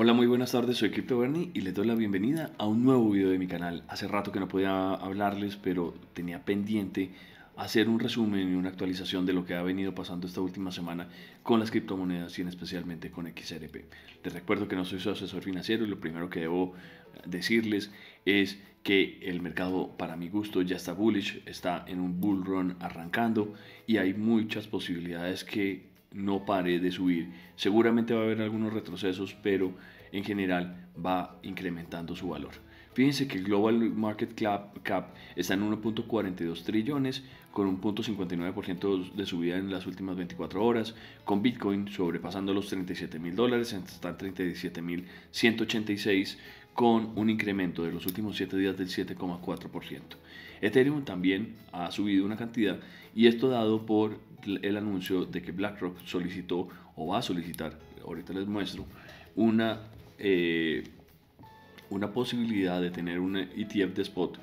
Hola, muy buenas tardes, soy Crypto Bernie y les doy la bienvenida a un nuevo video de mi canal. Hace rato que no podía hablarles, pero tenía pendiente hacer un resumen y una actualización de lo que ha venido pasando esta última semana con las criptomonedas y en especialmente con XRP. Les recuerdo que no soy su asesor financiero y lo primero que debo decirles es que el mercado para mi gusto ya está bullish, está en un bull run arrancando y hay muchas posibilidades que no pare de subir. Seguramente va a haber algunos retrocesos, pero en general va incrementando su valor. Fíjense que el Global Market Cap está en 1.42 trillones, con un 0.59% de subida en las últimas 24 horas, con Bitcoin sobrepasando los 37 mil dólares, están 37 con un incremento de los últimos 7 días del 7,4%. Ethereum también ha subido una cantidad y esto dado por el anuncio de que BlackRock solicitó o va a solicitar, ahorita les muestro, una, eh, una posibilidad de tener un ETF de spot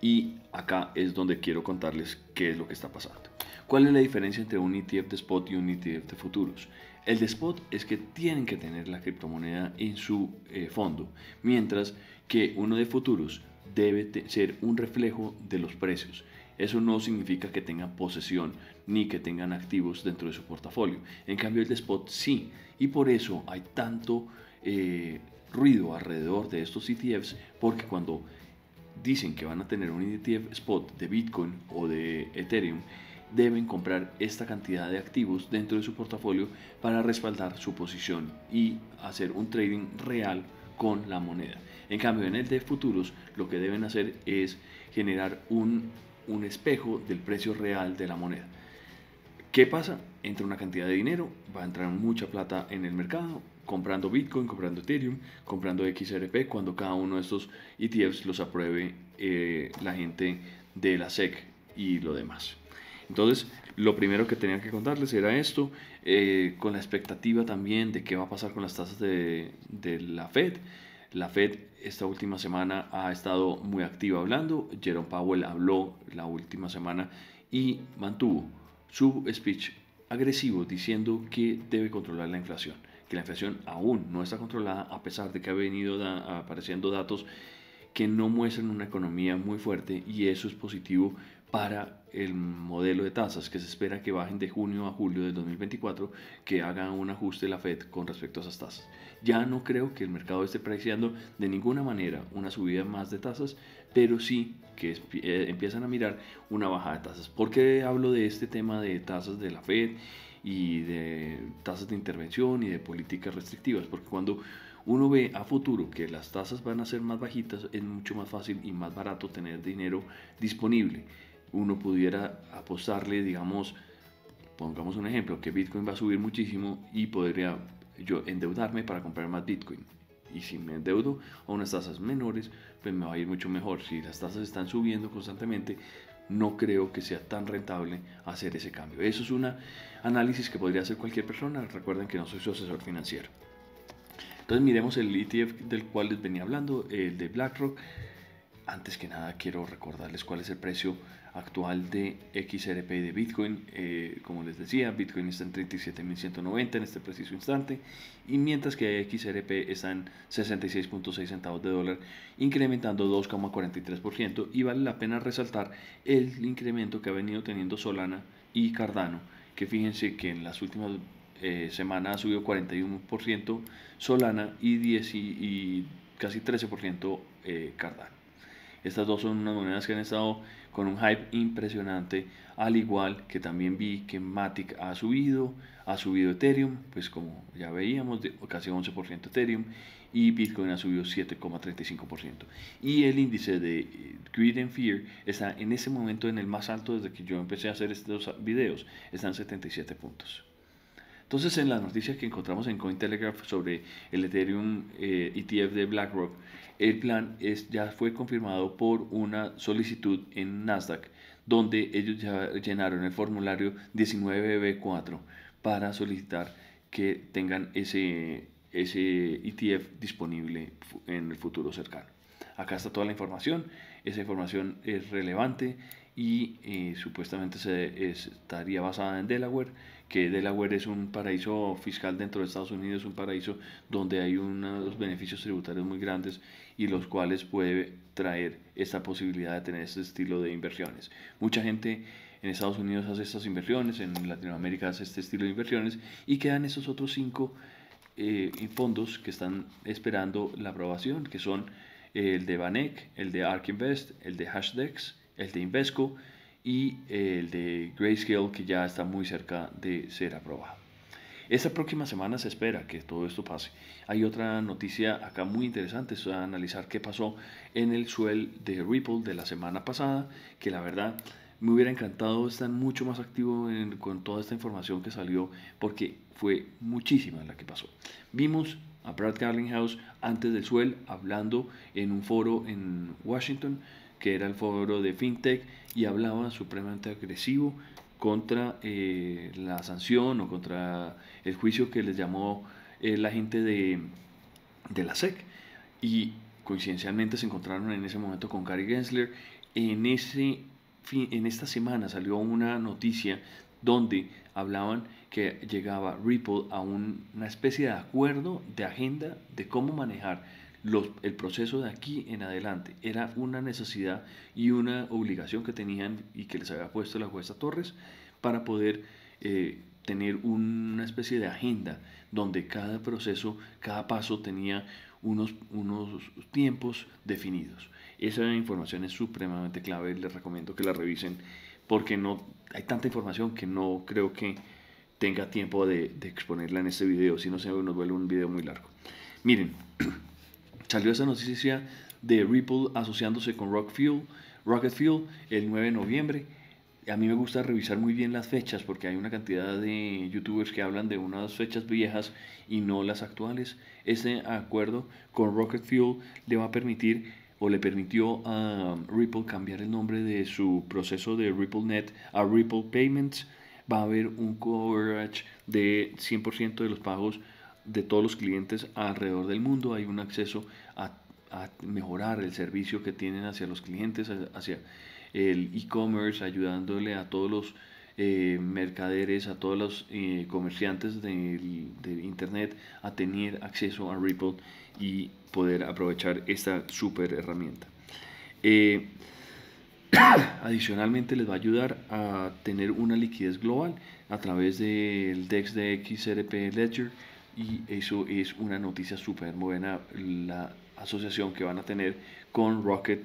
y acá es donde quiero contarles qué es lo que está pasando. ¿Cuál es la diferencia entre un ETF de spot y un ETF de futuros? El de spot es que tienen que tener la criptomoneda en su eh, fondo, mientras que uno de futuros debe ser un reflejo de los precios. Eso no significa que tengan posesión ni que tengan activos dentro de su portafolio. En cambio, el de spot sí. Y por eso hay tanto eh, ruido alrededor de estos ETFs, porque cuando dicen que van a tener un ETF spot de Bitcoin o de Ethereum, deben comprar esta cantidad de activos dentro de su portafolio para respaldar su posición y hacer un trading real con la moneda. En cambio, en el de futuros, lo que deben hacer es generar un un espejo del precio real de la moneda. ¿Qué pasa? Entra una cantidad de dinero, va a entrar mucha plata en el mercado, comprando Bitcoin, comprando Ethereum, comprando XRP, cuando cada uno de estos ETFs los apruebe eh, la gente de la SEC y lo demás. Entonces, lo primero que tenía que contarles era esto, eh, con la expectativa también de qué va a pasar con las tasas de la Fed. La Fed esta última semana ha estado muy activa hablando. Jerome Powell habló la última semana y mantuvo su speech agresivo diciendo que debe controlar la inflación, que la inflación aún no está controlada a pesar de que ha venido apareciendo datos que no muestran una economía muy fuerte y eso es positivo para el modelo de tasas que se espera que bajen de junio a julio del 2024, que hagan un ajuste la Fed con respecto a esas tasas. Ya no creo que el mercado esté preciando de ninguna manera una subida más de tasas, pero sí que eh, empiezan a mirar una bajada de tasas. ¿Por qué hablo de este tema de tasas de la Fed y de tasas de intervención y de políticas restrictivas? Porque cuando uno ve a futuro que las tasas van a ser más bajitas, es mucho más fácil y más barato tener dinero disponible. Uno pudiera apostarle, digamos, pongamos un ejemplo, que Bitcoin va a subir muchísimo y podría yo endeudarme para comprar más Bitcoin. Y si me endeudo a unas tasas menores, pues me va a ir mucho mejor. Si las tasas están subiendo constantemente, no creo que sea tan rentable hacer ese cambio. Eso es un análisis que podría hacer cualquier persona. Recuerden que no soy su asesor financiero. Entonces miremos el ETF del cual les venía hablando, el de BlackRock. Antes que nada quiero recordarles cuál es el precio actual de XRP y de Bitcoin. Eh, como les decía, Bitcoin está en 37.190 en este preciso instante. Y mientras que XRP está en 66.6 centavos de dólar, incrementando 2,43%. Y vale la pena resaltar el incremento que ha venido teniendo Solana y Cardano. Que fíjense que en las últimas eh, semana ha subido 41% Solana y, 10 y, casi 13% eh, Cardano. Estas dos son unas monedas que han estado con un hype impresionante, al igual que también vi que Matic ha subido, ha subido Ethereum, pues como ya veíamos, de casi 11% Ethereum, y Bitcoin ha subido 7,35%. Y el índice de eh, Greed and Fear está en ese momento en el más alto desde que yo empecé a hacer estos videos, están 77 puntos. Entonces, en las noticias que encontramos en Cointelegraph sobre el Ethereum ETF eh, e de BlackRock, el plan es, ya fue confirmado por una solicitud en Nasdaq, donde ellos ya llenaron el formulario 19B4 para solicitar que tengan ese, ese ETF disponible en el futuro cercano. Acá está toda la información, esa información es relevante y eh, supuestamente se, estaría basada en Delaware que Delaware es un paraíso fiscal dentro de Estados Unidos, un paraíso donde hay unos beneficios tributarios muy grandes y los cuales puede traer esta posibilidad de tener este estilo de inversiones. Mucha gente en Estados Unidos hace estas inversiones, en Latinoamérica hace este estilo de inversiones y quedan esos otros cinco eh, fondos que están esperando la aprobación, que son eh, el de Banec, el de ARK Invest, el de Hashdex, el de Invesco, y eh, el de Grayscale que ya está muy cerca de ser aprobado. Esta próxima semana se espera que todo esto pase. Hay otra noticia acá muy interesante, se a analizar qué pasó en el suel de Ripple de la semana pasada, que la verdad me hubiera encantado estar mucho más activo con toda esta información que salió, porque fue muchísima la que pasó. Vimos a Brad Garlinghouse antes del suel hablando en un foro en Washington que era el foro de FinTech, y hablaba supremamente agresivo contra eh, la sanción o contra el juicio que les llamó eh, la gente de, la SEC. Y coincidencialmente se encontraron en ese momento con Gary Gensler. En, ese, en esta semana salió una noticia donde hablaban que llegaba Ripple a una especie de acuerdo de agenda de cómo manejar el proceso de aquí en adelante era una necesidad y una obligación que tenían y que les había puesto la jueza Torres para poder eh, tener una especie de agenda donde cada proceso, cada paso tenía unos, unos tiempos definidos. Esa información es supremamente clave, les recomiendo que la revisen porque no hay tanta información que no creo que tenga tiempo de, de exponerla en este video, si no se nos vuelve un video muy largo. Miren, Salió esa noticia de Ripple asociándose con Rock Rocket Fuel el 9 de noviembre. A mí me gusta revisar muy bien las fechas porque hay una cantidad de youtubers que hablan de unas fechas viejas y no las actuales. Este acuerdo con Rocket Fuel le va a permitir o le permitió a Ripple cambiar el nombre de su proceso de Ripple Net a Ripple Payments. Va a haber un coverage de 100% de los pagos de todos los clientes alrededor del mundo. Hay un acceso a, mejorar el servicio que tienen hacia los clientes, hacia el e-commerce, ayudándole a todos los eh, mercaderes, a todos los eh, comerciantes de, Internet a tener acceso a Ripple y poder aprovechar esta super herramienta. Eh, adicionalmente les va a ayudar a tener una liquidez global a través del DEX de XRP Ledger y eso es una noticia súper buena, la asociación que van a tener con Rocket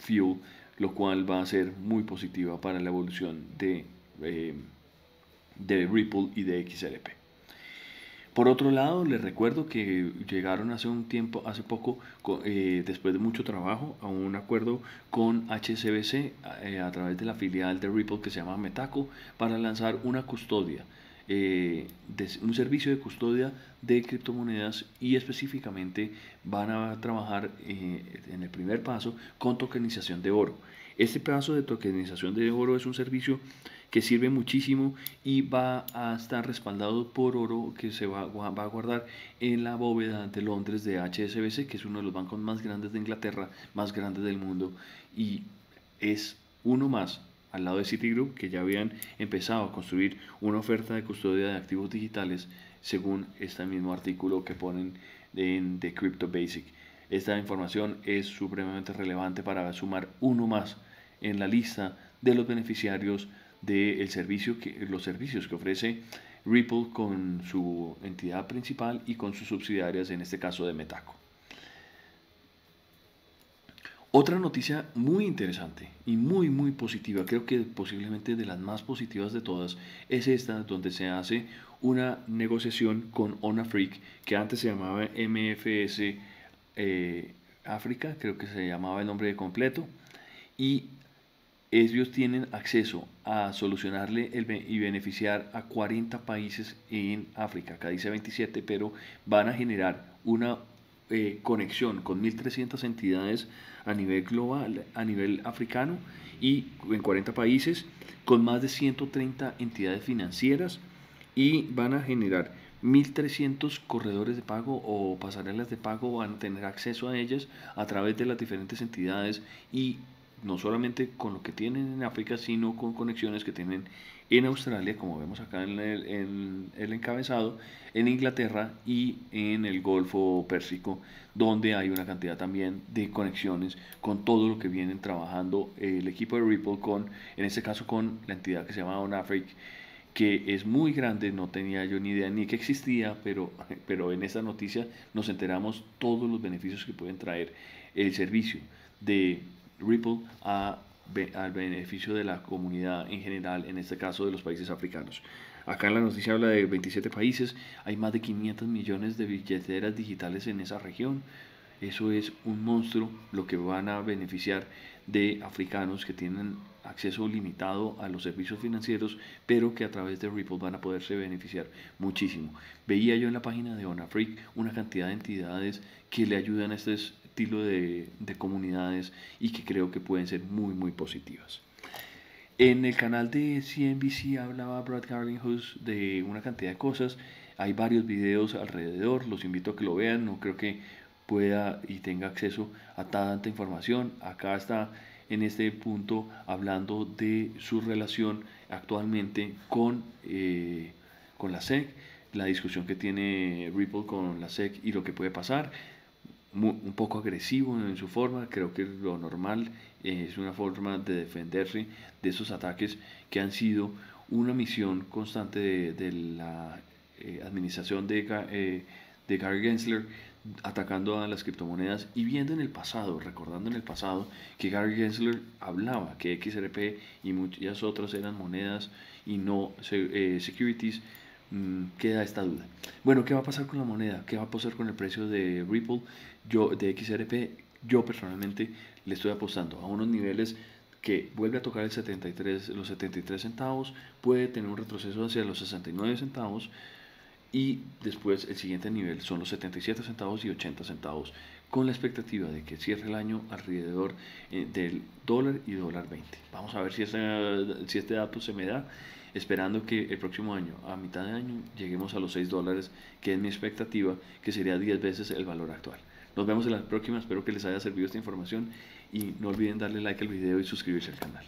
Fuel, lo cual va a ser muy positiva para la evolución de, eh, de Ripple y de XLP Por otro lado, les recuerdo que llegaron hace un tiempo, hace poco, eh, después de mucho trabajo, a un acuerdo con HSBC eh, a través de la filial de Ripple que se llama Metaco para lanzar una custodia eh, un servicio de custodia de criptomonedas y específicamente van a trabajar eh, en el primer paso con tokenización de oro. Este paso de tokenización de oro es un servicio que sirve muchísimo y va a estar respaldado por oro que se va, va a guardar en la bóveda de Londres de HSBC, que es uno de los bancos más grandes de Inglaterra, más grandes del mundo, y es uno más al lado de Citigroup, que ya habían empezado a construir una oferta de custodia de activos digitales según este mismo artículo que ponen en The Crypto Basic. Esta información es supremamente relevante para sumar uno más en la lista de los beneficiarios de servicio que, los servicios que ofrece Ripple con su entidad principal y con sus subsidiarias, en este caso de Metaco. Otra noticia muy interesante y muy muy positiva, creo que posiblemente de las más positivas de todas, es esta donde se hace una negociación con Onafric, que antes se llamaba MFS eh, África, creo que se llamaba el nombre de completo, y ellos tienen acceso a solucionarle y beneficiar a 40 países en África, acá dice 27, pero van a generar una eh, conexión con 1.300 entidades a nivel global, a nivel africano y en 40 países, con más de 130 entidades financieras y van a generar 1.300 corredores de pago o pasarelas de pago, van a tener acceso a ellas a través de las diferentes entidades y no solamente con lo que tienen en África, sino con conexiones que tienen en Australia, como vemos acá en el, encabezado, en Inglaterra y en el Golfo Pérsico, donde hay una cantidad también de conexiones con todo lo que vienen trabajando el equipo de Ripple con, en este caso con la entidad que se llama OnAfric, que es muy grande, no tenía yo ni idea ni que existía, pero, pero en esta noticia nos enteramos todos los beneficios que pueden traer el servicio de Ripple a al beneficio de la comunidad en general, en este caso de los países africanos. Acá en la noticia habla de 27 países, hay más de 500 millones de billeteras digitales en esa región. Eso es un monstruo lo que van a beneficiar de africanos que tienen acceso limitado a los servicios financieros, pero que a través de Ripple van a poderse beneficiar muchísimo. Veía yo en la página de OnaFreak una cantidad de entidades que le ayudan a estos estilo de, comunidades y que creo que pueden ser muy, muy positivas. En el canal de CNBC hablaba Brad Garlinghouse de una cantidad de cosas. Hay varios videos alrededor, los invito a que lo vean. No creo que pueda y tenga acceso a tanta información. Acá está en este punto hablando de su relación actualmente con, eh, con la SEC, la discusión que tiene Ripple con la SEC y lo que puede pasar un poco agresivo en su forma, creo que lo normal eh, es una forma de defenderse de esos ataques que han sido una misión constante de, la eh, administración de, eh, de Gary Gensler atacando a las criptomonedas y viendo en el pasado, recordando en el pasado que Gary Gensler hablaba que XRP y muchas otras eran monedas y no securities Mm, queda esta duda. Bueno, ¿qué va a pasar con la moneda? ¿Qué va a pasar con el precio de Ripple, yo, de XRP? Yo personalmente le estoy apostando a unos niveles que vuelve a tocar el 73, los 73 centavos, puede tener un retroceso hacia los 69 centavos y después el siguiente nivel son los 77 centavos y 80 centavos, con la expectativa de que cierre el año alrededor eh, del dólar y dólar 20. Vamos a ver si, este si este dato se me da esperando que el próximo año, a mitad de año, lleguemos a los 6 dólares, que es mi expectativa, que sería 10 veces el valor actual. Nos vemos en la próxima, espero que les haya servido esta información y no olviden darle like al video y suscribirse al canal.